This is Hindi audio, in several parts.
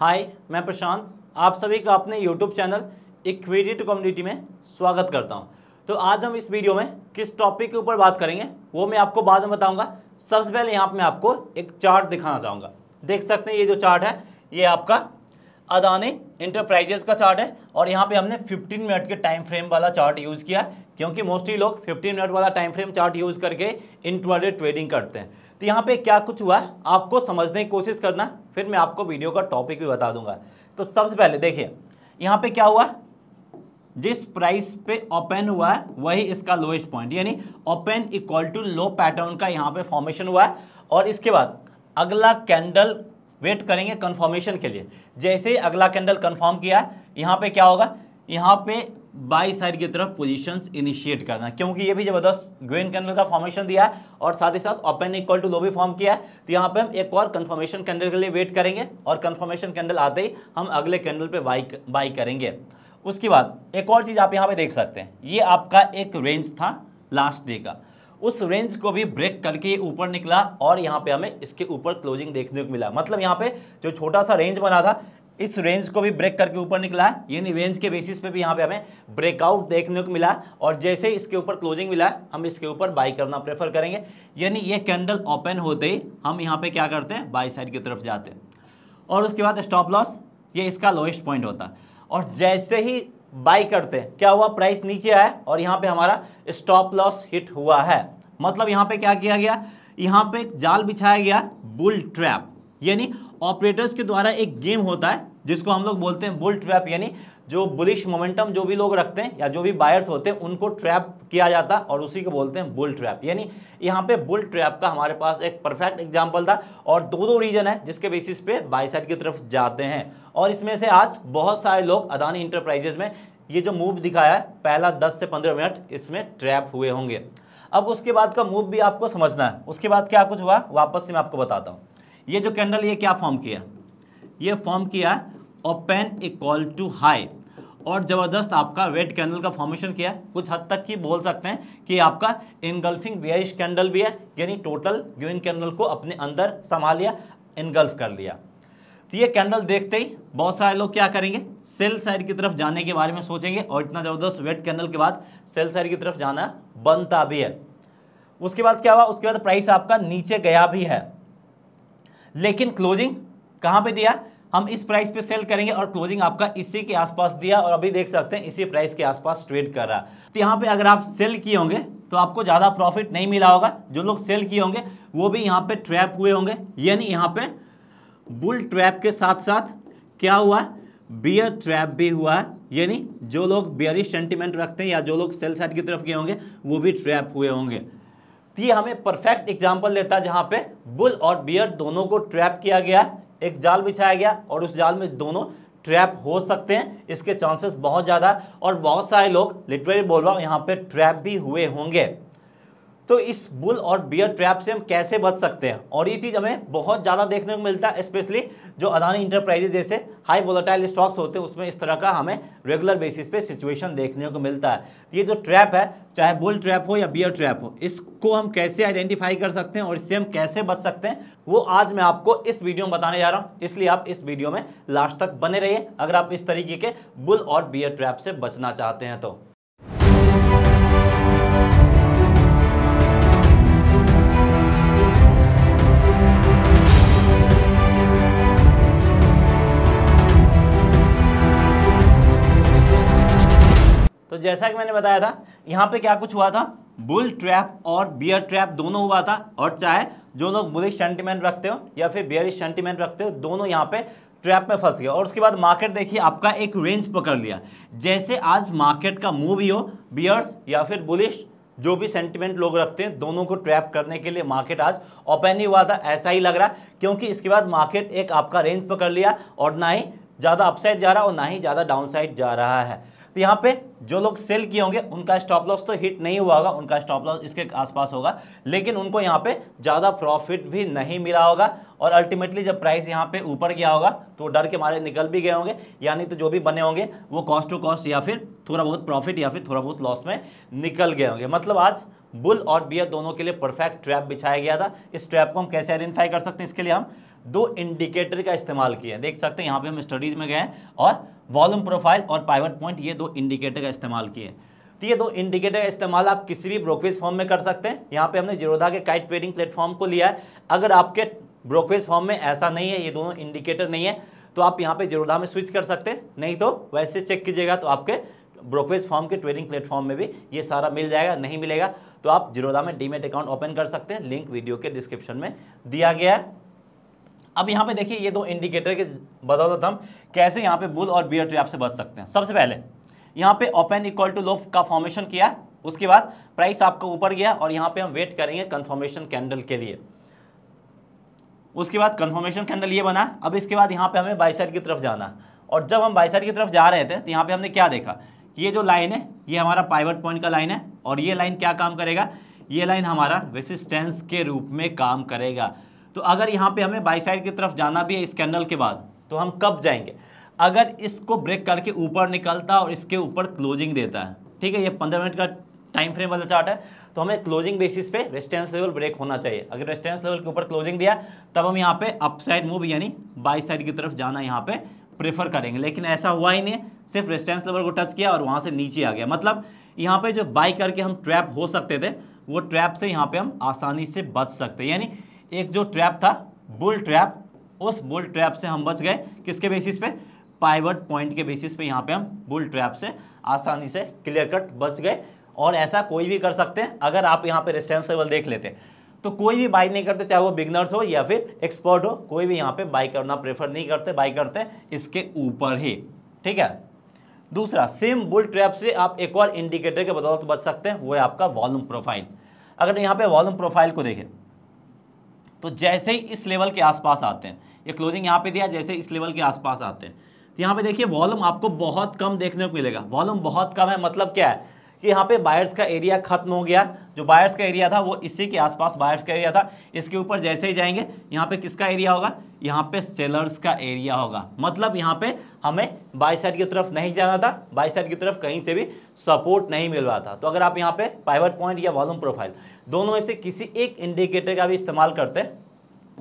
हाय मैं प्रशांत आप सभी का अपने यूट्यूब चैनल टू कम्युनिटी में स्वागत करता हूं तो आज हम इस वीडियो में किस टॉपिक के ऊपर बात करेंगे वो मैं आपको बाद में बताऊंगा सबसे पहले यहाँ पर मैं आपको एक चार्ट दिखाना चाहूँगा देख सकते हैं ये जो चार्ट है ये आपका अदानी इंटरप्राइजेस का चार्ट है और यहाँ पर हमने फिफ्टीन मिनट के टाइम फ्रेम वाला चार्ट यूज़ किया क्योंकि मोस्टली लोग फिफ्टीन मिनट वाला टाइम फ्रेम चार्ट यूज़ करके इंट्राडे ट्रेडिंग करते हैं तो यहाँ पे क्या कुछ हुआ है आपको समझने की कोशिश करना फिर मैं आपको वीडियो का टॉपिक भी बता दूंगा तो सबसे पहले देखिए यहाँ पे क्या हुआ जिस प्राइस पे ओपन हुआ है वही इसका लोएस्ट पॉइंट यानी open equal to low pattern का यहाँ पे फॉर्मेशन हुआ है और इसके बाद अगला कैंडल वेट करेंगे कन्फर्मेशन के लिए जैसे अगला कैंडल कन्फर्म किया है यहाँ पे क्या होगा यहाँ पे बाई साइड की तरफ पोजीशंस इनिशिएट करना क्योंकि ये भी जबरदस्त ग्रेन कैंडल का फॉर्मेशन दिया है और साथ ही साथ ओपन इक्वल टू लो भी फॉर्म किया है तो यहाँ पे हम एक और कंफर्मेशन कैंडल के लिए वेट करेंगे और कंफर्मेशन कैंडल आते ही हम अगले कैंडल पे बाई बाई करेंगे उसके बाद एक और चीज़ आप यहाँ पे देख सकते हैं ये आपका एक रेंज था लास्ट डे का उस रेंज को भी ब्रेक करके ऊपर निकला और यहाँ पे हमें इसके ऊपर क्लोजिंग देखने को मिला मतलब यहाँ पे जो छोटा सा रेंज बना था इस रेंज को भी ब्रेक करके ऊपर निकला है यानी रेंज के बेसिस पे भी यहाँ पे हमें ब्रेकआउट देखने को मिला है और जैसे इसके ऊपर क्लोजिंग मिला है हम इसके ऊपर बाई करना प्रेफर करेंगे यानी ये कैंडल ओपन होते ही हम यहाँ पे क्या करते हैं बाई साइड की तरफ जाते हैं और उसके बाद स्टॉप लॉस ये इसका लोएस्ट पॉइंट होता है और जैसे ही बाई करते हैं क्या हुआ प्राइस नीचे आया और यहाँ पर हमारा स्टॉप लॉस हिट हुआ है मतलब यहाँ पर क्या किया गया यहाँ पर जाल बिछाया गया बुल ट्रैप यानी ऑपरेटर्स के द्वारा एक गेम होता है जिसको हम लोग बोलते हैं बुल ट्रैप यानी जो बुलिश मोमेंटम जो भी लोग रखते हैं या जो भी बायर्स होते हैं उनको ट्रैप किया जाता है और उसी को बोलते हैं बुल ट्रैप यानी यहाँ पे बुल ट्रैप का हमारे पास एक परफेक्ट एग्जाम्पल था और दो दो रीजन है जिसके बेसिस पे बाई साइड की तरफ जाते हैं और इसमें से आज बहुत सारे लोग अदानी इंटरप्राइजेज में ये जो मूव दिखाया है पहला दस से पंद्रह मिनट इसमें ट्रैप हुए होंगे अब उसके बाद का मूव भी आपको समझना है उसके बाद क्या कुछ हुआ वापस से मैं आपको बताता हूँ ये जो कैंडल ये क्या फॉर्म किया ये फॉर्म किया ओपन इक्वल टू हाई और ज़बरदस्त आपका रेड कैंडल का फॉर्मेशन किया है कुछ हद तक की बोल सकते हैं कि आपका इनगल्फिंग बेरिश कैंडल भी है यानी टोटल ग्रीन कैंडल को अपने अंदर संभाल लिया इनगल्फ कर लिया तो ये कैंडल देखते ही बहुत सारे लोग क्या करेंगे सेल साइड की तरफ जाने के बारे में सोचेंगे और इतना ज़बरदस्त वेट कैंडल के बाद सेल साइड की तरफ जाना बनता भी है उसके बाद क्या हुआ उसके बाद प्राइस आपका नीचे गया भी है लेकिन क्लोजिंग कहाँ पे दिया हम इस प्राइस पे सेल करेंगे और क्लोजिंग आपका इसी के आसपास दिया और अभी देख सकते हैं इसी प्राइस के आसपास ट्रेड कर रहा तो यहाँ पे अगर आप सेल किए होंगे तो आपको ज़्यादा प्रॉफिट नहीं मिला होगा जो लोग सेल किए होंगे वो भी यहाँ पे ट्रैप हुए होंगे यानी यहाँ पे बुल ट्रैप के साथ साथ क्या हुआ बियर ट्रैप भी हुआ यानी जो लोग बियरिश सेंटिमेंट रखते हैं या जो लोग सेल साइड की तरफ गए होंगे वो भी ट्रैप हुए होंगे तो ये हमें परफेक्ट एग्जाम्पल देता है जहाँ पे बुल और बियर दोनों को ट्रैप किया गया एक जाल बिछाया गया और उस जाल में दोनों ट्रैप हो सकते हैं इसके चांसेस बहुत ज़्यादा और बहुत सारे लोग लिटरेरी बोल रहा हूँ यहाँ पे ट्रैप भी हुए होंगे तो इस बुल और बियर ट्रैप से हम कैसे बच सकते हैं और ये चीज़ हमें बहुत ज़्यादा देखने को मिलता है स्पेशली जो अदानी इंटरप्राइजेज जैसे हाई वोलाटाइल स्टॉक्स होते हैं उसमें इस तरह का हमें रेगुलर बेसिस पे सिचुएशन देखने को मिलता है ये जो ट्रैप है चाहे बुल ट्रैप हो या बियर ट्रैप हो इसको हम कैसे आइडेंटिफाई कर सकते हैं और इससे हम कैसे बच सकते हैं वो आज मैं आपको इस वीडियो में बताने जा रहा हूँ इसलिए आप इस वीडियो में लास्ट तक बने रहिए अगर आप इस तरीके के बुल और बियर ट्रैप से बचना चाहते हैं तो तो जैसा कि मैंने बताया था यहाँ पे क्या कुछ हुआ था बुल ट्रैप और बियर ट्रैप दोनों हुआ था और चाहे जो लोग बुलिश सेंटिमेंट रखते हो या फिर बियरिश सेंटिमेंट रखते हो दोनों यहाँ पे ट्रैप में फंस गया और उसके बाद मार्केट देखिए आपका एक रेंज पकड़ लिया जैसे आज मार्केट का मूव ही हो बियर्स या फिर बुलिश जो भी सेंटिमेंट लोग रखते हैं दोनों को ट्रैप करने के लिए मार्केट आज ओपन ही हुआ था ऐसा ही लग रहा है क्योंकि इसके बाद मार्केट एक आपका रेंज पकड़ लिया और ना ही ज़्यादा अपसाइड जा रहा और ना ही ज़्यादा डाउनसाइड जा रहा है तो यहाँ पे जो लोग सेल किए होंगे उनका स्टॉप लॉस तो हिट नहीं हुआ होगा उनका स्टॉप लॉस इसके आसपास होगा लेकिन उनको यहाँ पे ज़्यादा प्रॉफिट भी नहीं मिला होगा और अल्टीमेटली जब प्राइस यहाँ पे ऊपर गया होगा तो डर के मारे निकल भी गए होंगे यानी तो जो भी बने होंगे वो कॉस्ट टू कॉस्ट या फिर थोड़ा बहुत प्रॉफिट या फिर थोड़ा बहुत लॉस में निकल गए होंगे मतलब आज बुल और बियर दोनों के लिए परफेक्ट ट्रैप बिछाया गया था इस ट्रैप को हम कैसे आइडेंटिफाई कर सकते हैं इसके लिए हम दो इंडिकेटर का इस्तेमाल किया देख सकते हैं यहाँ पे हम स्टडीज में गए और वॉल्यूम प्रोफाइल और पाइवट पॉइंट ये दो इंडिकेटर का इस्तेमाल किए तो ये दो इंडिकेटर का इस्तेमाल आप किसी भी ब्रोकरेज फॉर्म में कर सकते हैं यहाँ पे हमने जिरोधा के काइट ट्रेडिंग प्लेटफॉर्म को लिया है अगर आपके ब्रोकरेज फॉर्म में ऐसा नहीं है ये दोनों इंडिकेटर नहीं है तो आप यहाँ पे जिरोधा में स्विच कर सकते हैं नहीं तो वैसे चेक कीजिएगा तो आपके ब्रोकरेज फॉर्म के ट्रेडिंग प्लेटफॉर्म में भी ये सारा मिल जाएगा नहीं मिलेगा तो आप जिरोधा में डीमेट अकाउंट ओपन कर सकते हैं लिंक वीडियो के डिस्क्रिप्शन में दिया गया है अब यहाँ पे देखिए ये दो इंडिकेटर के बदौलत हम कैसे यहाँ पे बुल और बियर ट्रैप से बच सकते हैं सबसे पहले यहाँ पे ओपन इक्वल टू लो का फॉर्मेशन किया उसके बाद प्राइस आपका ऊपर गया और यहाँ पे हम वेट करेंगे कन्फर्मेशन कैंडल के लिए उसके बाद कन्फर्मेशन कैंडल ये बना अब इसके बाद यहाँ पे हमें बाईसाइड की तरफ जाना और जब हम बाईसाइड की तरफ जा रहे थे तो यहाँ पे हमने क्या देखा ये जो लाइन है ये हमारा पाइवट पॉइंट का लाइन है और ये लाइन क्या काम करेगा ये लाइन हमारा रेसिस्टेंस के रूप में काम करेगा तो अगर यहाँ पे हमें बाई साइड की तरफ जाना भी है इस कैंडल के बाद तो हम कब जाएंगे अगर इसको ब्रेक करके ऊपर निकलता और इसके ऊपर क्लोजिंग देता है ठीक है ये पंद्रह मिनट का टाइम फ्रेम वाला चार्ट है तो हमें क्लोजिंग बेसिस पे रेस्टेंस लेवल ब्रेक होना चाहिए अगर रेस्टेंस लेवल के ऊपर क्लोजिंग दिया तब हम यहाँ पे अपसाइड मूव यानी बाई साइड की तरफ जाना यहाँ पे प्रेफर करेंगे लेकिन ऐसा हुआ ही नहीं सिर्फ रेस्टेंस लेवल को टच किया और वहाँ से नीचे आ गया मतलब यहाँ पे जो बाई करके हम ट्रैप हो सकते थे वो ट्रैप से यहाँ पे हम आसानी से बच सकते यानी एक जो ट्रैप था बुल ट्रैप उस बुल ट्रैप से हम बच गए किसके बेसिस पे पाइवट पॉइंट के बेसिस पे यहाँ पे हम बुल ट्रैप से आसानी से क्लियर कट बच गए और ऐसा कोई भी कर सकते हैं अगर आप यहाँ पे रेस्टेंस देख लेते तो कोई भी बाई नहीं करते चाहे वो बिगनर्स हो या फिर एक्सपर्ट हो कोई भी यहाँ पे बाई करना प्रेफर नहीं करते बाई करते इसके ऊपर ही ठीक है दूसरा सेम बुल ट्रैप से आप एक और इंडिकेटर के बदौलत बच सकते हैं वो है आपका वॉल्यूम प्रोफाइल अगर यहाँ पे वॉल्यूम प्रोफाइल को देखें तो जैसे ही इस लेवल के आसपास आते हैं ये क्लोजिंग यहाँ पे दिया जैसे इस लेवल के आसपास आते हैं तो यहाँ पे देखिए वॉल्यूम आपको बहुत कम देखने को मिलेगा वॉल्यूम बहुत कम है मतलब क्या है कि यहाँ पे बायर्स का एरिया खत्म हो गया जो बायर्स का एरिया था वो इसी के आसपास बायर्स का एरिया था इसके ऊपर जैसे ही जाएंगे यहाँ पे किसका एरिया होगा यहाँ पे सेलर्स का एरिया होगा मतलब यहाँ पे हमें बाई साइड की तरफ नहीं जाना था बाई साइड की तरफ कहीं से भी सपोर्ट नहीं मिल रहा था तो अगर आप यहाँ पे पाइवर पॉइंट या वॉल्यूम प्रोफाइल दोनों में से किसी एक इंडिकेटर का भी इस्तेमाल करते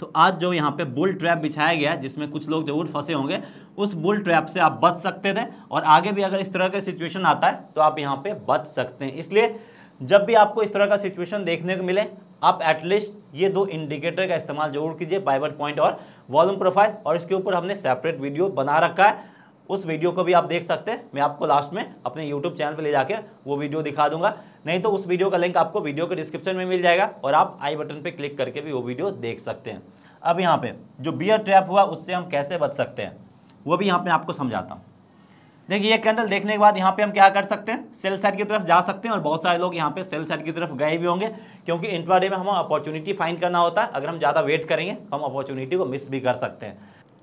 तो आज जो यहाँ पे बुल ट्रैप बिछाया गया जिसमें कुछ लोग जरूर फंसे होंगे उस बुल ट्रैप से आप बच सकते थे और आगे भी अगर इस तरह का सिचुएशन आता है तो आप यहाँ पे बच सकते हैं इसलिए जब भी आपको इस तरह का सिचुएशन देखने को मिले आप एटलीस्ट ये दो इंडिकेटर का इस्तेमाल जरूर कीजिए पाइवट पॉइंट और वॉल्यूम प्रोफाइल और इसके ऊपर हमने सेपरेट वीडियो बना रखा है उस वीडियो को भी आप देख सकते हैं मैं आपको लास्ट में अपने यूट्यूब चैनल पर ले जाकर वो वीडियो दिखा दूंगा नहीं तो उस वीडियो का लिंक आपको वीडियो के डिस्क्रिप्शन में मिल जाएगा और आप आई बटन पर क्लिक करके भी वो वीडियो देख सकते हैं अब यहाँ पे जो बियर ट्रैप हुआ उससे हम कैसे बच सकते हैं वो भी यहाँ पे आपको समझाता हूँ देखिए ये कैंडल देखने के बाद यहाँ पे हम क्या कर सकते हैं सेल साइड की तरफ जा सकते हैं और बहुत सारे लोग यहाँ पे सेल साइड की तरफ गए भी होंगे क्योंकि इंटरवाडे में हमें अपॉर्चुनिटी फाइंड करना होता है अगर हम ज़्यादा वेट करेंगे हम अपॉर्चुनिटी को मिस भी कर सकते हैं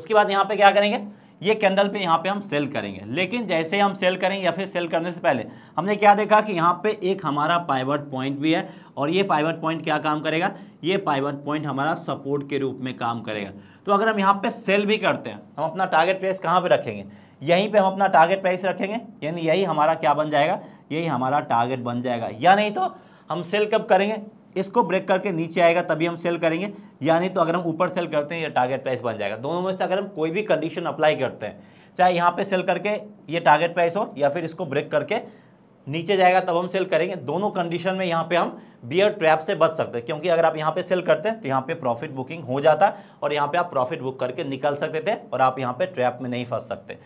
उसके बाद यहाँ पे क्या करेंगे ये कैंडल पे यहाँ पे हम सेल करेंगे लेकिन जैसे हम सेल करेंगे या फिर सेल करने से पहले हमने क्या देखा कि यहाँ पे एक हमारा पाइवर्ट पॉइंट भी है और ये पाइवर पॉइंट क्या काम करेगा ये पाइवर पॉइंट हमारा सपोर्ट के रूप में काम करेगा तो अगर हम यहाँ पे सेल भी करते हैं हम अपना टारगेट प्राइस कहाँ पर रखेंगे यहीं पर हम अपना टारगेट प्राइस रखेंगे यानी यही हमारा क्या बन जाएगा यही हमारा टारगेट बन जाएगा या नहीं तो हम सेल कब करेंगे इसको ब्रेक करके नीचे आएगा तभी हम सेल करेंगे यानी तो अगर हम ऊपर सेल करते हैं ये टारगेट प्राइस बन जाएगा दोनों में से अगर हम कोई भी कंडीशन अप्लाई करते हैं चाहे यहाँ पे सेल करके ये टारगेट प्राइस हो या फिर इसको ब्रेक करके नीचे जाएगा तब हम सेल करेंगे दोनों कंडीशन में यहाँ पे हम बियर ट्रैप से बच सकते हैं क्योंकि अगर आप यहाँ पे सेल करते हैं तो यहाँ पे प्रॉफिट बुकिंग हो जाता और यहाँ पे आप प्रॉफिट बुक करके निकल सकते थे और आप यहाँ पे ट्रैप में नहीं फंस सकते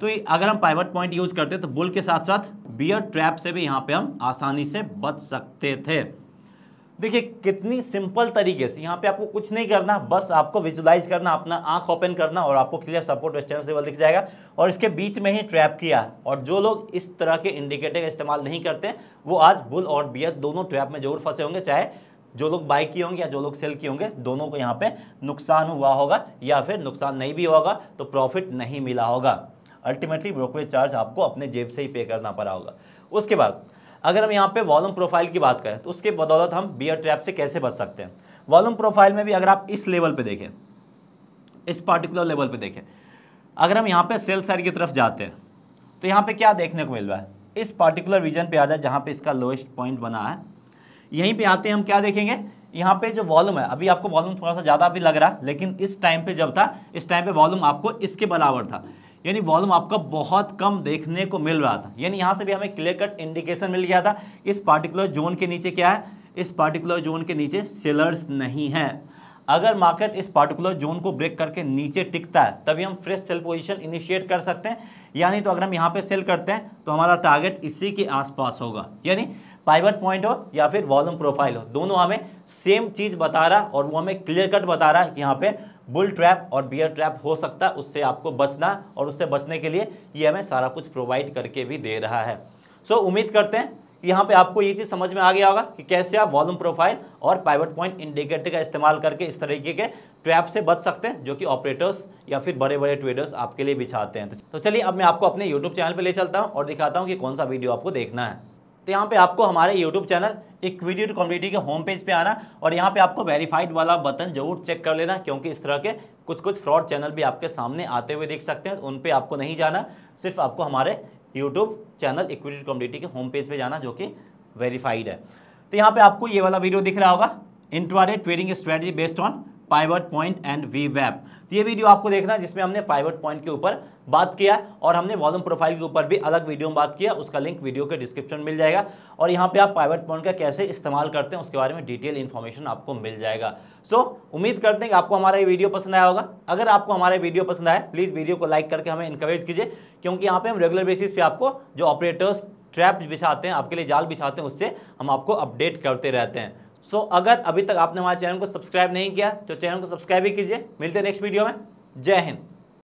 तो अगर हम पाइवट पॉइंट यूज़ करते तो बुल के साथ साथ बियर ट्रैप से भी यहाँ पे हम आसानी से बच सकते थे देखिए कितनी सिंपल तरीके से यहाँ पे आपको कुछ नहीं करना बस आपको विजुलाइज करना अपना आंख ओपन करना और आपको क्लियर सपोर्ट रेस्टेंस लेवल दिख जाएगा और इसके बीच में ही ट्रैप किया और जो लोग इस तरह के इंडिकेटर का इस्तेमाल नहीं करते वो आज बुल और बियर दोनों ट्रैप में जरूर फंसे होंगे चाहे जो लोग बाई किए होंगे या जो लोग सेल किए होंगे दोनों को यहाँ पर नुकसान हुआ होगा या फिर नुकसान नहीं भी होगा तो प्रॉफिट नहीं मिला होगा अल्टीमेटली ब्रोकरेज चार्ज आपको अपने जेब से ही पे करना पड़ा होगा उसके बाद अगर हम यहाँ पे वॉल्यूम प्रोफाइल की बात करें तो उसके बदौलत हम बियर ट्रैप से कैसे बच सकते हैं वॉल्यूम प्रोफाइल में भी अगर आप इस लेवल पे देखें इस पार्टिकुलर लेवल पे देखें अगर हम यहाँ पे सेल साइड की तरफ जाते हैं तो यहाँ पे क्या देखने को मिल रहा है इस पार्टिकुलर रीजन पे आ जाए जहाँ पे इसका लोएस्ट पॉइंट बना है यहीं पर आते हैं हम क्या देखेंगे यहाँ पे जो वॉल्यूम है अभी आपको वॉल्यूम थोड़ा सा ज़्यादा भी लग रहा है लेकिन इस टाइम पे जब था इस टाइम पे वॉल्यूम आपको इसके बराबर था यानी वॉल्यूम आपका बहुत कम देखने को मिल रहा था यानी यहाँ से भी हमें क्लियर कट इंडिकेशन मिल गया था इस पार्टिकुलर जोन के नीचे क्या है इस पार्टिकुलर जोन के नीचे सेलर्स नहीं हैं अगर मार्केट इस पार्टिकुलर जोन को ब्रेक करके नीचे टिकता है तभी हम फ्रेश सेल पोजिशन इनिशिएट कर सकते हैं यानी तो अगर हम यहाँ पे सेल करते हैं तो हमारा टारगेट इसी के आसपास होगा यानी पाइवट पॉइंट हो या फिर वॉल्यूम प्रोफाइल हो दोनों हमें सेम चीज़ बता रहा और वो हमें क्लियर कट बता रहा है यहाँ पे बुल ट्रैप और बियर ट्रैप हो सकता है उससे आपको बचना और उससे बचने के लिए ये हमें सारा कुछ प्रोवाइड करके भी दे रहा है सो so, उम्मीद करते हैं कि यहाँ पे आपको ये चीज़ समझ में आ गया होगा कि कैसे आप वॉल्यूम प्रोफाइल और पाइवट पॉइंट इंडिकेटर का इस्तेमाल करके इस तरीके के ट्रैप से बच सकते हैं जो कि ऑपरेटर्स या फिर बड़े बड़े ट्रेडर्स आपके लिए बिछाते हैं तो चलिए अब मैं आपको अपने यूट्यूब चैनल पर ले चलता हूँ और दिखाता हूँ कि कौन सा वीडियो आपको देखना है तो यहाँ पे आपको हमारे यूट्यूब चैनल इक्विटी कम्युनिटी के होम पेज पे आना और यहाँ पे आपको वेरीफाइड वाला बटन जरूर चेक कर लेना क्योंकि इस तरह के कुछ कुछ फ्रॉड चैनल भी आपके सामने आते हुए देख सकते हैं उन पर आपको नहीं जाना सिर्फ आपको हमारे यूट्यूब चैनल इक्विटी कम्युनिटी के होम पेज पर जाना जो कि वेरीफाइड है तो यहाँ पर आपको ये वाला वीडियो दिख रहा होगा intraday trading strategy based on pivot point and वी वैप तो ये वीडियो आपको देखना जिसमें हमने पाइवर्ट पॉइंट के ऊपर बात किया और हमने वॉल्यूम प्रोफाइल के ऊपर भी अलग वीडियो में बात किया उसका लिंक वीडियो के डिस्क्रिप्शन मिल जाएगा और यहाँ पे आप प्राइवेट पॉइंट का कैसे इस्तेमाल करते हैं उसके बारे में डिटेल इन्फॉर्मेशन आपको मिल जाएगा सो so, उम्मीद करते हैं कि आपको हमारा ये वीडियो पसंद आया होगा अगर आपको हमारा वीडियो पसंद आया प्लीज़ वीडियो को लाइक करके हमें इंकरेज कीजिए क्योंकि यहाँ पर हम रेगुलर बेसिस पर आपको जो ऑपरेटर्स ट्रैप बिछाते हैं आपके लिए जाल बिछाते हैं उससे हम आपको अपडेट करते रहते हैं सो अगर अभी तक आपने हमारे चैनल को सब्सक्राइब नहीं किया तो चैनल को सब्सक्राइब ही कीजिए मिलते हैं नेक्स्ट वीडियो में जय हिंद